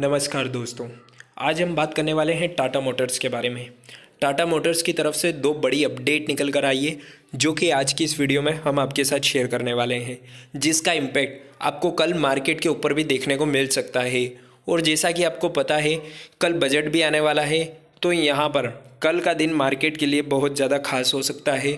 नमस्कार दोस्तों आज हम बात करने वाले हैं टाटा मोटर्स के बारे में टाटा मोटर्स की तरफ से दो बड़ी अपडेट निकल कर आई है जो कि आज की इस वीडियो में हम आपके साथ शेयर करने वाले हैं जिसका इम्पैक्ट आपको कल मार्केट के ऊपर भी देखने को मिल सकता है और जैसा कि आपको पता है कल बजट भी आने वाला है तो यहाँ पर कल का दिन मार्केट के लिए बहुत ज़्यादा खास हो सकता है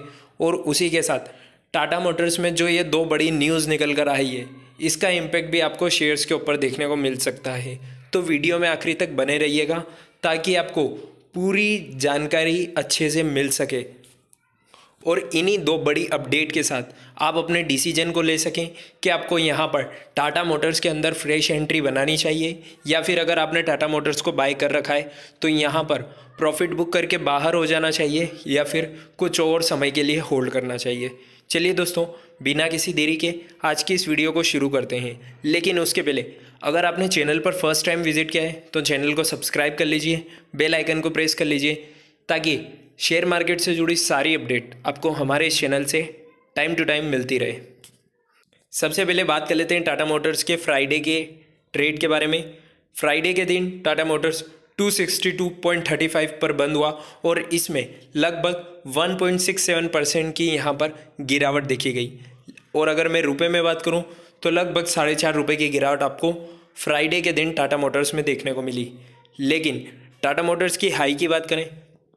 और उसी के साथ टाटा मोटर्स में जो ये दो बड़ी न्यूज़ निकल कर आई है इसका इम्पैक्ट भी आपको शेयर्स के ऊपर देखने को मिल सकता है तो वीडियो में आखिरी तक बने रहिएगा ताकि आपको पूरी जानकारी अच्छे से मिल सके और इन्हीं दो बड़ी अपडेट के साथ आप अपने डिसीजन को ले सकें कि आपको यहाँ पर टाटा मोटर्स के अंदर फ्रेश एंट्री बनानी चाहिए या फिर अगर आपने टाटा मोटर्स को बाय कर रखा है तो यहाँ पर प्रॉफिट बुक करके बाहर हो जाना चाहिए या फिर कुछ और समय के लिए होल्ड करना चाहिए चलिए दोस्तों बिना किसी देरी के आज की इस वीडियो को शुरू करते हैं लेकिन उसके पहले अगर आपने चैनल पर फर्स्ट टाइम विजिट किया है तो चैनल को सब्सक्राइब कर लीजिए बेल आइकन को प्रेस कर लीजिए ताकि शेयर मार्केट से जुड़ी सारी अपडेट आपको हमारे इस चैनल से टाइम टू टाइम मिलती रहे सबसे पहले बात कर लेते हैं टाटा मोटर्स के फ्राइडे के ट्रेड के बारे में फ्राइडे के दिन टाटा मोटर्स 262.35 पर बंद हुआ और इसमें लगभग 1.67 परसेंट की यहाँ पर गिरावट देखी गई और अगर मैं रुपए में बात करूँ तो लगभग साढ़े चार रुपये की गिरावट आपको फ्राइडे के दिन टाटा मोटर्स में देखने को मिली लेकिन टाटा मोटर्स की हाई की बात करें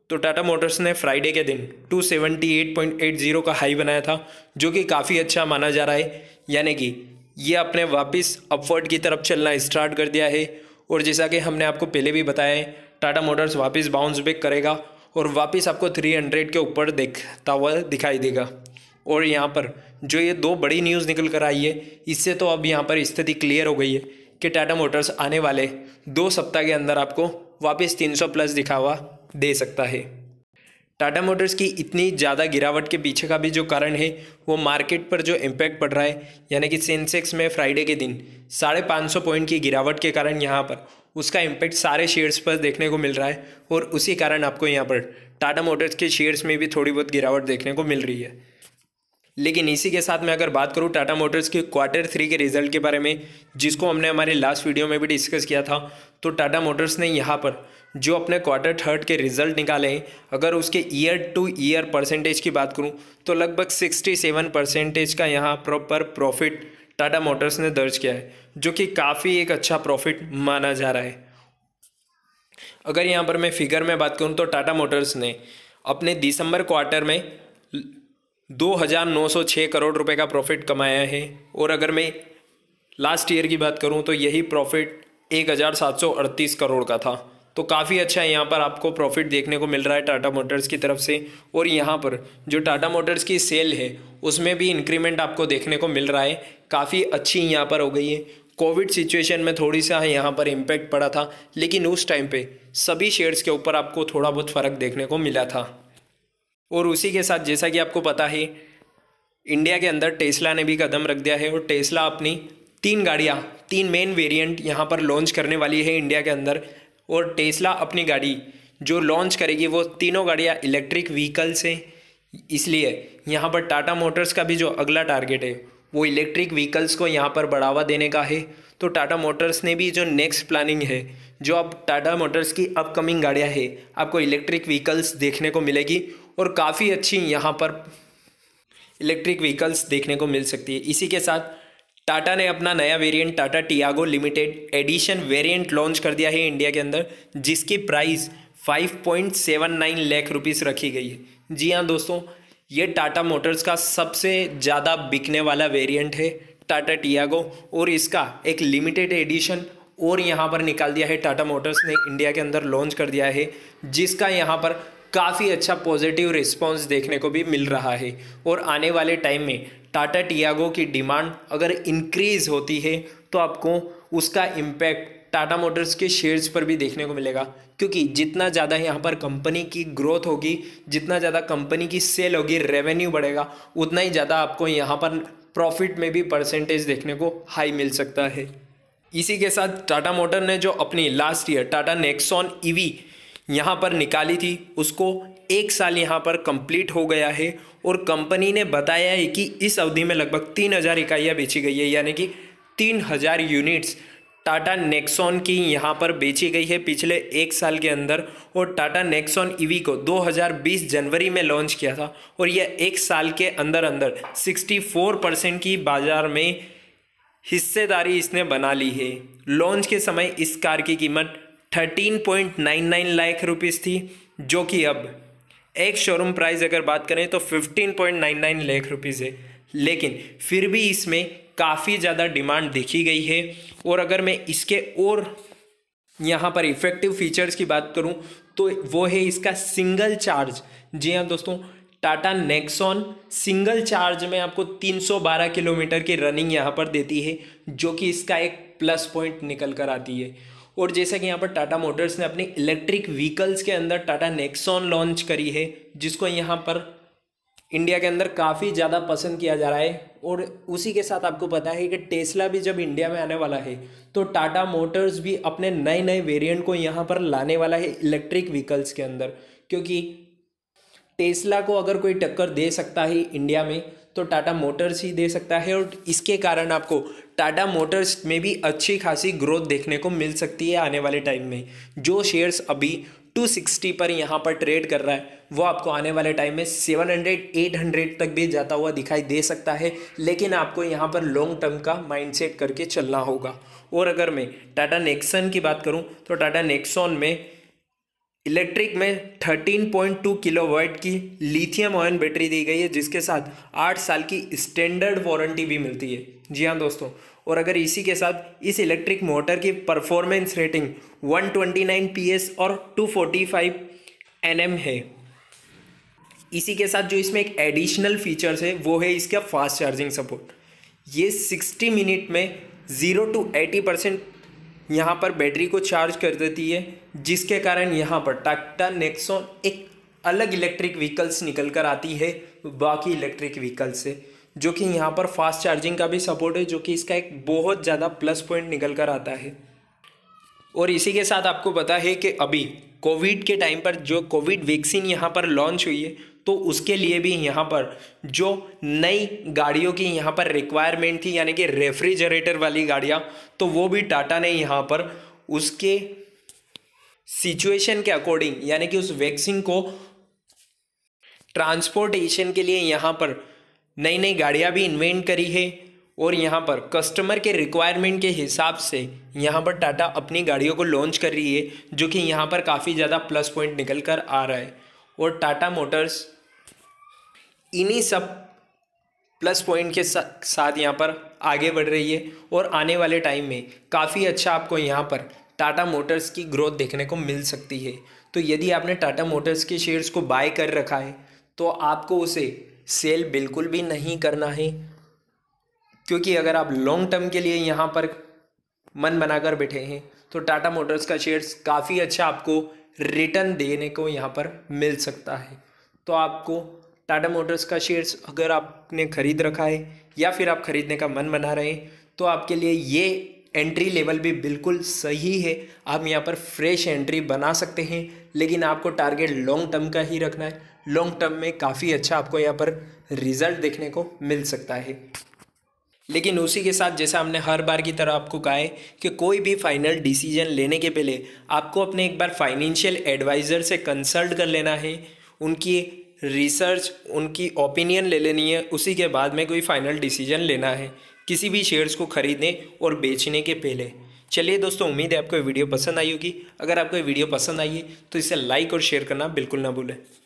तो टाटा मोटर्स ने फ्राइडे के दिन 278.80 का हाई बनाया था जो कि काफ़ी अच्छा माना जा रहा है यानी कि ये अपने वापस अपवर्ड की तरफ चलना स्टार्ट कर दिया है और जैसा कि हमने आपको पहले भी बताया है टाटा मोटर्स वापस बाउंस बैक करेगा और वापस आपको 300 के ऊपर देखता हुआ दिखाई देगा और यहाँ पर जो ये दो बड़ी न्यूज़ निकल कर आई है इससे तो अब यहाँ पर स्थिति क्लियर हो गई है कि टाटा मोटर्स आने वाले दो सप्ताह के अंदर आपको वापस 300 प्लस दिखावा दे सकता है टाटा मोटर्स की इतनी ज़्यादा गिरावट के पीछे का भी जो कारण है वो मार्केट पर जो इम्पैक्ट पड़ रहा है यानी कि सेंसेक्स में फ्राइडे के दिन साढ़े पाँच सौ पॉइंट की गिरावट के कारण यहाँ पर उसका इम्पैक्ट सारे शेयर्स पर देखने को मिल रहा है और उसी कारण आपको यहाँ पर टाटा मोटर्स के शेयर्स में भी थोड़ी बहुत गिरावट देखने को मिल रही है लेकिन इसी के साथ मैं अगर बात करूँ टाटा मोटर्स के क्वार्टर थ्री के रिजल्ट के बारे में जिसको हमने हमारे लास्ट वीडियो में भी डिस्कस किया था तो टाटा मोटर्स ने यहाँ पर जो अपने क्वार्टर थर्ड के रिजल्ट निकाले हैं अगर उसके ईयर टू ईयर परसेंटेज की बात करूं तो लगभग 67 परसेंटेज का यहाँ प्रॉपर प्रॉफिट टाटा मोटर्स ने दर्ज किया है जो कि काफ़ी एक अच्छा प्रॉफिट माना जा रहा है अगर यहाँ पर मैं फिगर में बात करूँ तो टाटा मोटर्स ने अपने दिसंबर क्वार्टर में दो करोड़ रुपये का प्रॉफिट कमाया है और अगर मैं लास्ट ईयर की बात करूँ तो यही प्रॉफिट एक करोड़ का था तो काफ़ी अच्छा यहाँ पर आपको प्रॉफिट देखने को मिल रहा है टाटा मोटर्स की तरफ से और यहाँ पर जो टाटा मोटर्स की सेल है उसमें भी इंक्रीमेंट आपको देखने को मिल रहा है काफ़ी अच्छी यहाँ पर हो गई है कोविड सिचुएशन में थोड़ी सा यहाँ पर इम्पैक्ट पड़ा था लेकिन उस टाइम पर सभी शेयर्स के ऊपर आपको थोड़ा बहुत फ़र्क देखने को मिला था और उसी के साथ जैसा कि आपको पता है इंडिया के अंदर टेस्ला ने भी कदम रख दिया है और टेस्ला अपनी तीन गाड़ियाँ तीन मेन वेरिएंट यहाँ पर लॉन्च करने वाली है इंडिया के अंदर और टेस्ला अपनी गाड़ी जो लॉन्च करेगी वो तीनों गाड़ियाँ इलेक्ट्रिक व्हीकल्स हैं इसलिए यहाँ पर टाटा मोटर्स का भी जो अगला टारगेट है वो इलेक्ट्रिक व्हीकल्स को यहाँ पर बढ़ावा देने का है तो टाटा मोटर्स ने भी जो नेक्स्ट प्लानिंग है जो अब टाटा मोटर्स की अपकमिंग गाड़ियाँ है आपको इलेक्ट्रिक व्हीकल्स देखने को मिलेगी और काफ़ी अच्छी यहाँ पर इलेक्ट्रिक व्हीकल्स देखने को मिल सकती है इसी के साथ टाटा ने अपना नया variant Tata Tiago limited edition variant launch कर दिया है इंडिया के अंदर जिसकी प्राइस 5.79 लाख रुपीस रखी गई है जी हाँ दोस्तों ये टाटा मोटर्स का सबसे ज़्यादा बिकने वाला वेरिएंट है टाटा टियागो और इसका एक लिमिटेड एडिशन और यहाँ पर निकाल दिया है टाटा मोटर्स ने इंडिया के अंदर लॉन्च कर दिया है जिसका यहाँ पर काफ़ी अच्छा पॉजिटिव रिस्पांस देखने को भी मिल रहा है और आने वाले टाइम में टाटा टियागो की डिमांड अगर इंक्रीज़ होती है तो आपको उसका इम्पैक्ट टाटा मोटर्स के शेयर्स पर भी देखने को मिलेगा क्योंकि जितना ज़्यादा यहाँ पर कंपनी की ग्रोथ होगी जितना ज़्यादा कंपनी की सेल होगी रेवेन्यू बढ़ेगा उतना ही ज़्यादा आपको यहाँ पर प्रॉफिट में भी परसेंटेज देखने को हाई मिल सकता है इसी के साथ टाटा मोटर ने जो अपनी last year Tata Nexon EV e यहाँ पर निकाली थी उसको एक साल यहाँ पर कंप्लीट हो गया है और कंपनी ने बताया है कि इस अवधि में लगभग तीन हज़ार इकाइयाँ बेची गई है यानी कि तीन हज़ार यूनिट्स टाटा नेक्सॉन की यहाँ पर बेची गई है पिछले एक साल के अंदर और टाटा नेक्सॉन ईवी को 2020 जनवरी में लॉन्च किया था और यह एक साल के अंदर अंदर 64 परसेंट की बाज़ार में हिस्सेदारी इसने बना ली है लॉन्च के समय इस कार की कीमत 13.99 लाख रुपीस थी जो कि अब एक शोरूम प्राइस अगर बात करें तो 15.99 लाख रुपीज़ है लेकिन फिर भी इसमें काफ़ी ज़्यादा डिमांड देखी गई है और अगर मैं इसके और यहाँ पर इफ़ेक्टिव फीचर्स की बात करूँ तो वो है इसका सिंगल चार्ज जी हाँ दोस्तों टाटा नेक्सॉन सिंगल चार्ज में आपको 312 किलोमीटर की रनिंग यहाँ पर देती है जो कि इसका एक प्लस पॉइंट निकल कर आती है और जैसा कि यहाँ पर टाटा मोटर्स ने अपनी इलेक्ट्रिक व्हीकल्स के अंदर टाटा नेक्सॉन लॉन्च करी है जिसको यहाँ पर इंडिया के अंदर काफ़ी ज़्यादा पसंद किया जा रहा है और उसी के साथ आपको पता है कि टेस्ला भी जब इंडिया में आने वाला है तो टाटा मोटर्स भी अपने नए नए वेरिएंट को यहाँ पर लाने वाला है इलेक्ट्रिक व्हीकल्स के अंदर क्योंकि टेस्ला को अगर कोई टक्कर दे सकता है इंडिया में तो टाटा मोटर्स ही दे सकता है और इसके कारण आपको टाटा मोटर्स में भी अच्छी खासी ग्रोथ देखने को मिल सकती है आने वाले टाइम में जो शेयर्स अभी 260 पर यहाँ पर ट्रेड कर रहा है वो आपको आने वाले टाइम में 700 800 तक भी जाता हुआ दिखाई दे सकता है लेकिन आपको यहाँ पर लॉन्ग टर्म का माइंडसेट करके चलना होगा और अगर मैं टाटा नेक्सन की बात करूँ तो टाटा नेक्सॉन में इलेक्ट्रिक में 13.2 किलोवाट की लिथियम ऑयन बैटरी दी गई है जिसके साथ आठ साल की स्टैंडर्ड वारंटी भी मिलती है जी हाँ दोस्तों और अगर इसी के साथ इस इलेक्ट्रिक मोटर की परफॉर्मेंस रेटिंग 129 पीएस और 245 एनएम है इसी के साथ जो इसमें एक एडिशनल फीचर्स है वो है इसका फास्ट चार्जिंग सपोर्ट ये 60 मिनट में ज़ीरो टू एटी परसेंट यहाँ पर बैटरी को चार्ज कर देती है जिसके कारण यहाँ पर टाटा नेक्सोन एक अलग इलेक्ट्रिक व्हीकल्स निकल कर आती है बाकी इलेक्ट्रिक व्हीकल से जो कि यहाँ पर फास्ट चार्जिंग का भी सपोर्ट है जो कि इसका एक बहुत ज़्यादा प्लस पॉइंट निकल कर आता है और इसी के साथ आपको पता है कि अभी कोविड के टाइम पर जो कोविड वैक्सीन यहाँ पर लॉन्च हुई है तो उसके लिए भी यहाँ पर जो नई गाड़ियों की यहाँ पर रिक्वायरमेंट थी यानी कि रेफ्रिजरेटर वाली गाड़ियाँ तो वो भी टाटा ने यहाँ पर उसके सिचुएशन के अकॉर्डिंग यानी कि उस वैक्सीन को ट्रांसपोर्टेशन के लिए यहाँ पर नई नई गाड़ियाँ भी इन्वेंट करी है और यहाँ पर कस्टमर के रिक्वायरमेंट के हिसाब से यहाँ पर टाटा अपनी गाड़ियों को लॉन्च कर रही है जो कि यहाँ पर काफ़ी ज़्यादा प्लस पॉइंट निकल कर आ रहा है और टाटा मोटर्स इन्हीं सब प्लस पॉइंट के साथ यहाँ पर आगे बढ़ रही है और आने वाले टाइम में काफ़ी अच्छा आपको यहाँ पर टाटा मोटर्स की ग्रोथ देखने को मिल सकती है तो यदि आपने टाटा मोटर्स के शेयर्स को बाय कर रखा है तो आपको उसे सेल बिल्कुल भी नहीं करना है क्योंकि अगर आप लॉन्ग टर्म के लिए यहाँ पर मन बनाकर बैठे हैं तो टाटा मोटर्स का शेयर्स काफ़ी अच्छा आपको रिटर्न देने को यहाँ पर मिल सकता है तो आपको टाटा मोटर्स का शेयर्स अगर आपने ख़रीद रखा है या फिर आप ख़रीदने का मन बना रहे हैं तो आपके लिए ये एंट्री लेवल भी बिल्कुल सही है आप यहाँ पर फ्रेश एंट्री बना सकते हैं लेकिन आपको टारगेट लॉन्ग टर्म का ही रखना है लॉन्ग टर्म में काफ़ी अच्छा आपको यहाँ पर रिज़ल्ट देखने को मिल सकता है लेकिन उसी के साथ जैसा हमने हर बार की तरह आपको कहा है कि कोई भी फाइनल डिसीजन लेने के पहले आपको अपने एक बार फाइनेंशियल एडवाइज़र से कंसल्ट कर लेना है उनकी रिसर्च उनकी ओपिनियन ले लेनी है उसी के बाद में कोई फाइनल डिसीजन लेना है किसी भी शेयर्स को खरीदने और बेचने के पहले चलिए दोस्तों उम्मीद है आपको वीडियो पसंद आई होगी अगर आपको वीडियो पसंद आई है तो इसे लाइक और शेयर करना बिल्कुल ना भूलें